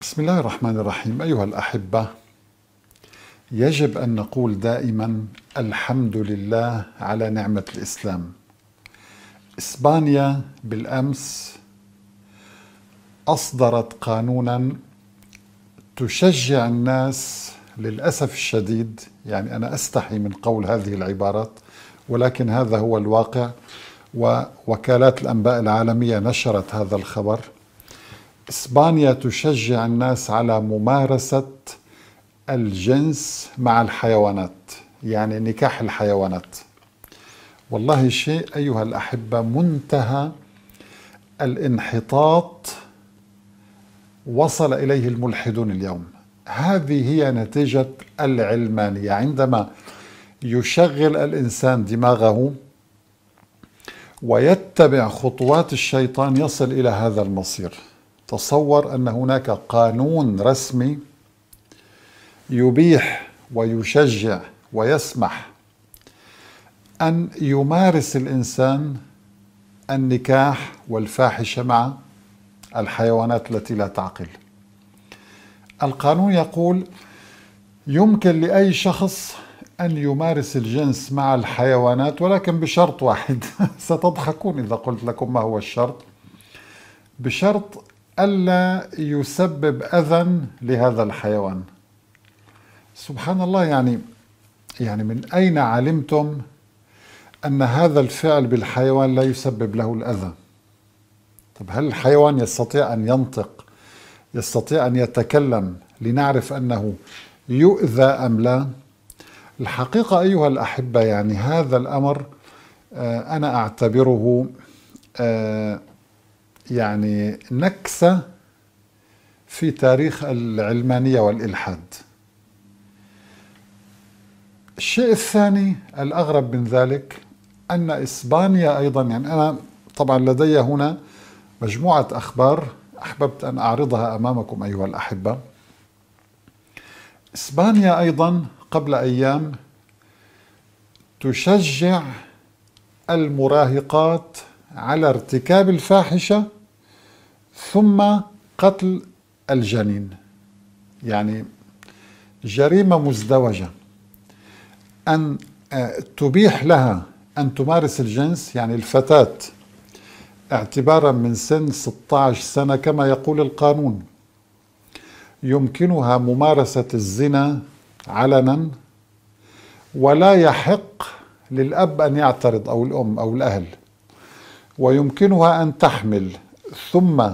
بسم الله الرحمن الرحيم أيها الأحبة يجب أن نقول دائما الحمد لله على نعمة الإسلام إسبانيا بالأمس أصدرت قانونا تشجع الناس للأسف الشديد يعني أنا أستحي من قول هذه العبارات ولكن هذا هو الواقع ووكالات الأنباء العالمية نشرت هذا الخبر إسبانيا تشجع الناس على ممارسة الجنس مع الحيوانات يعني نكاح الحيوانات والله شيء أيها الأحبة منتهى الانحطاط وصل إليه الملحدون اليوم هذه هي نتيجة العلمانية عندما يشغل الإنسان دماغه ويتبع خطوات الشيطان يصل إلى هذا المصير تصور ان هناك قانون رسمي يبيح ويشجع ويسمح ان يمارس الانسان النكاح والفاحشه مع الحيوانات التي لا تعقل القانون يقول يمكن لاي شخص أن يمارس الجنس مع الحيوانات ولكن بشرط واحد ستضحكون إذا قلت لكم ما هو الشرط بشرط ألا يسبب أذى لهذا الحيوان سبحان الله يعني يعني من أين علمتم أن هذا الفعل بالحيوان لا يسبب له الأذى طب هل الحيوان يستطيع أن ينطق يستطيع أن يتكلم لنعرف أنه يؤذى أم لا الحقيقة أيها الأحبة يعني هذا الأمر آه، أنا أعتبره آه، يعني نكسة في تاريخ العلمانية والإلحاد الشيء الثاني الأغرب من ذلك أن إسبانيا أيضا يعني أنا طبعا لدي هنا مجموعة أخبار أحببت أن أعرضها أمامكم أيها الأحبة إسبانيا أيضا قبل أيام تشجع المراهقات على ارتكاب الفاحشة ثم قتل الجنين يعني جريمة مزدوجة أن آه، تبيح لها أن تمارس الجنس يعني الفتاة اعتبارا من سن 16 سنة كما يقول القانون يمكنها ممارسة الزنا علنا ولا يحق للأب أن يعترض أو الأم أو الأهل ويمكنها أن تحمل ثم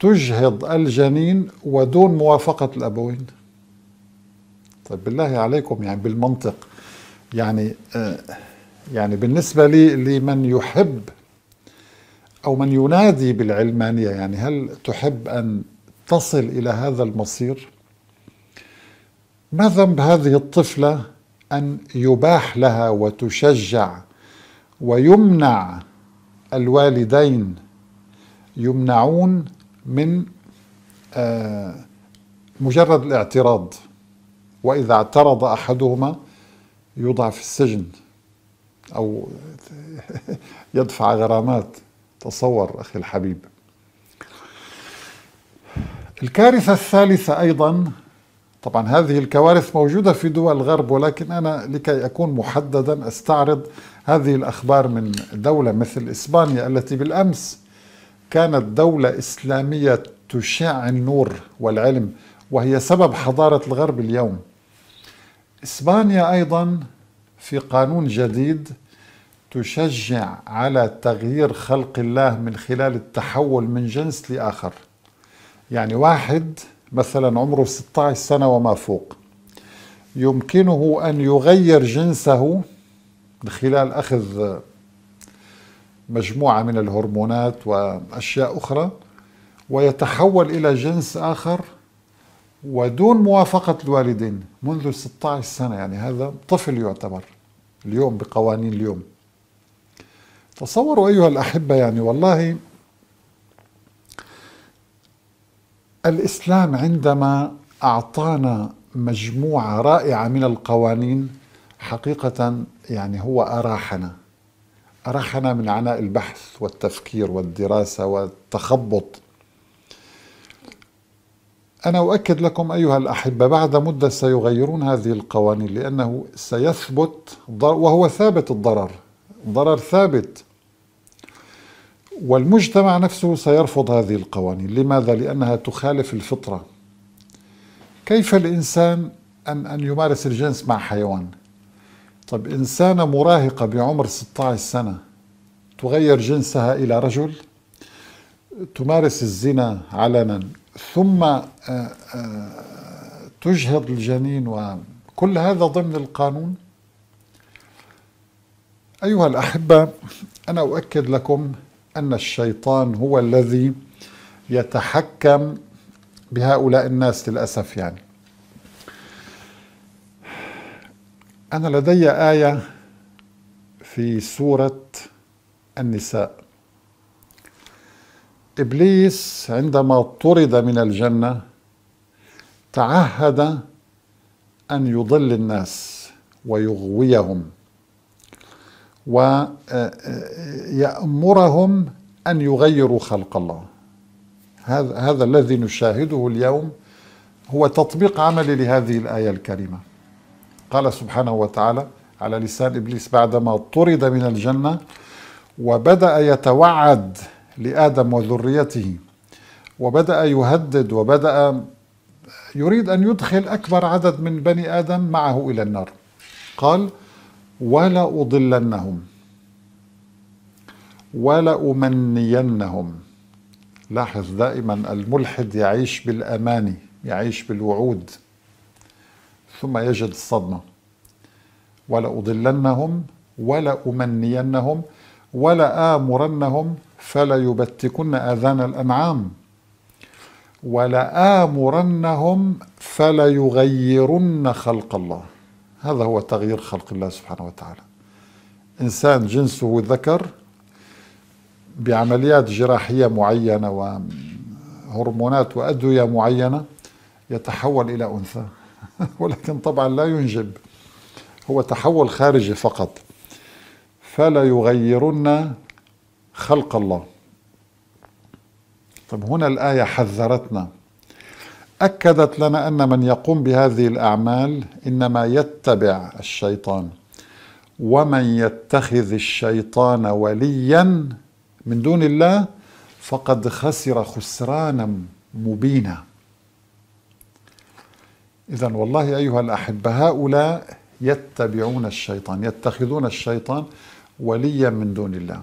تجهض الجنين ودون موافقة الأبوين طيب بالله عليكم يعني بالمنطق يعني آه، يعني بالنسبة لي لمن يحب أو من ينادي بالعلمانية يعني هل تحب أن تصل إلى هذا المصير؟ ما ذنب هذه الطفلة أن يباح لها وتشجع ويمنع الوالدين يمنعون من آه، مجرد الاعتراض وإذا اعترض أحدهما يوضع في السجن أو يدفع غرامات تصور أخي الحبيب الكارثة الثالثة أيضا طبعا هذه الكوارث موجودة في دول الغرب ولكن أنا لكي أكون محددا أستعرض هذه الأخبار من دولة مثل إسبانيا التي بالأمس كانت دولة إسلامية تشع النور والعلم وهي سبب حضارة الغرب اليوم إسبانيا أيضا في قانون جديد تشجع على تغيير خلق الله من خلال التحول من جنس لآخر يعني واحد مثلا عمره 16 سنة وما فوق يمكنه أن يغير جنسه من خلال أخذ مجموعة من الهرمونات وأشياء أخرى ويتحول إلى جنس آخر ودون موافقة الوالدين منذ 16 سنة يعني هذا طفل يعتبر اليوم بقوانين اليوم تصوروا أيها الأحبة يعني والله الإسلام عندما أعطانا مجموعة رائعة من القوانين حقيقة يعني هو أراحنا رخنا من عناء البحث والتفكير والدراسة والتخبط أنا أؤكد لكم أيها الأحبة بعد مدة سيغيرون هذه القوانين لأنه سيثبت وهو ثابت الضرر ضرر ثابت والمجتمع نفسه سيرفض هذه القوانين لماذا؟ لأنها تخالف الفطرة كيف الإنسان أن, أن يمارس الجنس مع حيوان طب إنسانة مراهقة بعمر 16 سنة تغير جنسها إلى رجل تمارس الزنا علنا ثم آه، آه، تجهض الجنين وكل هذا ضمن القانون أيها الأحبة أنا أؤكد لكم أن الشيطان هو الذي يتحكم بهؤلاء الناس للأسف يعني أنا لدي آية في سورة النساء إبليس عندما طرد من الجنة تعهد أن يضل الناس ويغويهم ويأمرهم أن يغيروا خلق الله هذا الذي نشاهده اليوم هو تطبيق عملي لهذه الآية الكريمة قال سبحانه وتعالى على لسان ابليس بعدما طرد من الجنه وبدا يتوعد لادم وذريته وبدا يهدد وبدا يريد ان يدخل اكبر عدد من بني ادم معه الى النار قال ولا اضلنهم ولا امنينهم لاحظ دائما الملحد يعيش بالاماني يعيش بالوعود ثم يجد الصدمة ولأضلنهم ولأمنينهم ولآمرنهم فليبتكن آذان الأنعام ولآمرنهم فليغيرن خلق الله هذا هو تغيير خلق الله سبحانه وتعالى إنسان جنسه ذكر بعمليات جراحية معينة وهرمونات وأدوية معينة يتحول إلى أنثى ولكن طبعا لا ينجب هو تحول خارجي فقط فلا يغيرن خلق الله طب هنا الآية حذرتنا أكدت لنا أن من يقوم بهذه الأعمال إنما يتبع الشيطان ومن يتخذ الشيطان وليا من دون الله فقد خسر خسرانا مبينا إذا والله أيها الأحبة هؤلاء يتبعون الشيطان يتخذون الشيطان وليا من دون الله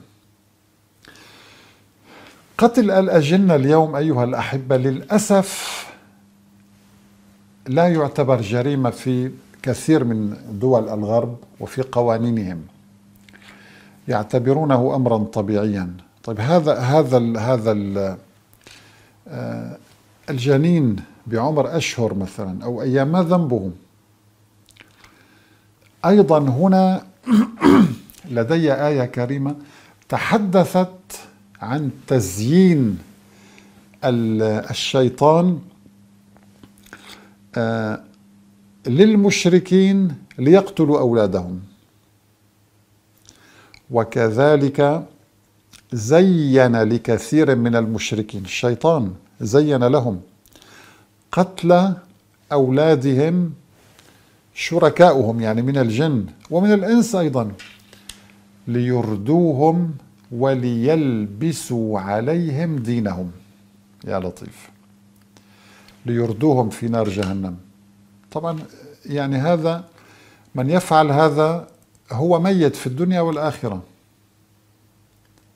قتل الأجنة اليوم أيها الأحبة للأسف لا يعتبر جريمة في كثير من دول الغرب وفي قوانينهم يعتبرونه أمرا طبيعيا طيب هذا هذا ال هذا ال آه، الجنين بعمر أشهر مثلا أو أيام ما ذنبهم أيضا هنا لدي آية كريمة تحدثت عن تزيين الشيطان آه، للمشركين ليقتلوا أولادهم وكذلك زين لكثير من المشركين الشيطان زين لهم قتل أولادهم شركاؤهم يعني من الجن ومن الإنس أيضا ليردوهم وليلبسوا عليهم دينهم يا لطيف ليردوهم في نار جهنم طبعا يعني هذا من يفعل هذا هو ميت في الدنيا والآخرة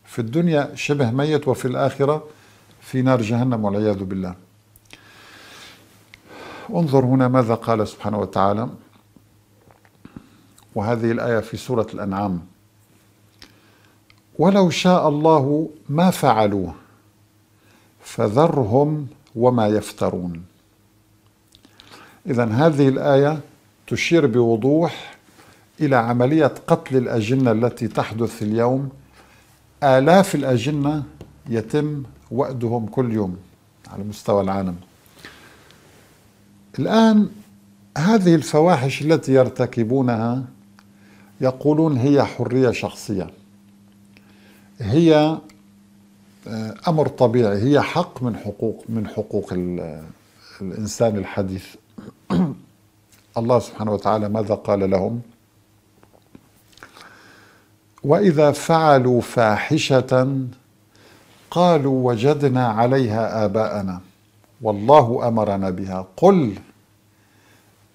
في الدنيا شبه ميت وفي الآخرة في نار جهنم والعياذ بالله انظر هنا ماذا قال سبحانه وتعالى وهذه الآية في سورة الأنعام ولو شاء الله ما فعلوه فذرهم وما يفترون إذا هذه الآية تشير بوضوح إلى عملية قتل الأجنة التي تحدث اليوم آلاف الأجنة يتم وأدهم كل يوم على مستوى العالم الآن هذه الفواحش التي يرتكبونها يقولون هي حرية شخصية هي آه، أمر طبيعي هي حق من حقوق من حقوق الإنسان الحديث الله سبحانه وتعالى ماذا قال لهم وإذا فعلوا فاحشة قالوا وجدنا عليها آباءنا والله امرنا بها قل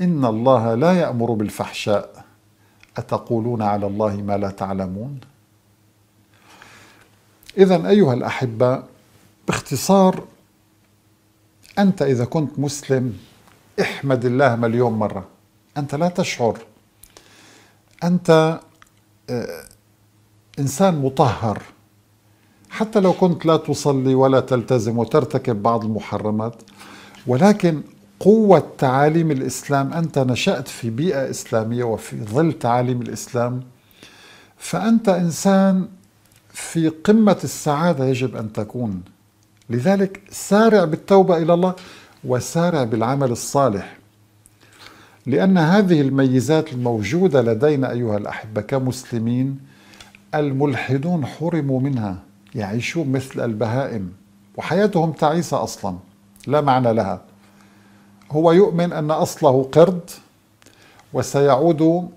ان الله لا يامر بالفحشاء اتقولون على الله ما لا تعلمون اذا ايها الاحبه باختصار انت اذا كنت مسلم احمد الله مليون مره انت لا تشعر انت آه، انسان مطهر حتى لو كنت لا تصلي ولا تلتزم وترتكب بعض المحرمات ولكن قوة تعاليم الإسلام أنت نشأت في بيئة إسلامية وفي ظل تعاليم الإسلام فأنت إنسان في قمة السعادة يجب أن تكون لذلك سارع بالتوبة إلى الله وسارع بالعمل الصالح لأن هذه الميزات الموجودة لدينا أيها الأحبة كمسلمين الملحدون حرموا منها يعيشوا مثل البهائم وحياتهم تعيسة أصلا لا معنى لها هو يؤمن أن أصله قرد وسيعود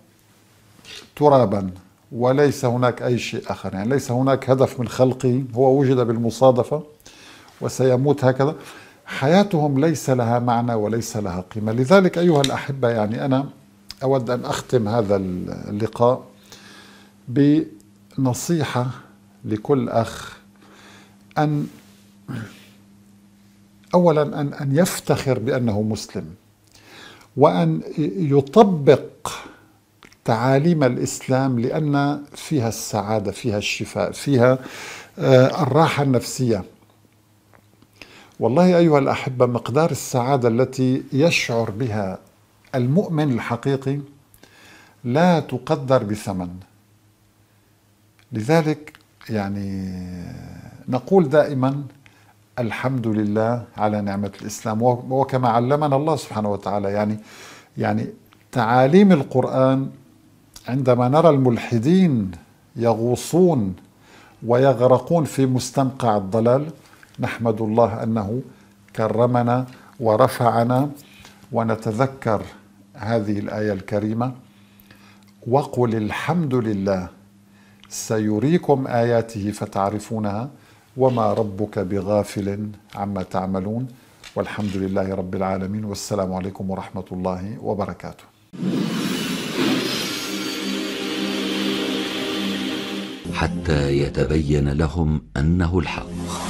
ترابا وليس هناك أي شيء آخر يعني ليس هناك هدف من خلقه هو وجد بالمصادفة وسيموت هكذا حياتهم ليس لها معنى وليس لها قيمة لذلك أيها الأحبة يعني أنا أود أن أختم هذا اللقاء بنصيحة لكل أخ أن أولا أن أن يفتخر بأنه مسلم وأن يطبق تعاليم الإسلام لأن فيها السعادة فيها الشفاء فيها آه، الراحة النفسية والله أيها الأحبة مقدار السعادة التي يشعر بها المؤمن الحقيقي لا تقدر بثمن لذلك يعني نقول دائما الحمد لله على نعمة الإسلام وكما علمنا الله سبحانه وتعالى يعني يعني تعاليم القرآن عندما نرى الملحدين يغوصون ويغرقون في مستنقع الضلال نحمد الله أنه كرمنا ورفعنا ونتذكر هذه الآية الكريمة وقل الحمد لله سيريكم اياته فتعرفونها وما ربك بغافل عما تعملون والحمد لله رب العالمين والسلام عليكم ورحمه الله وبركاته حتى يتبين لهم انه الحق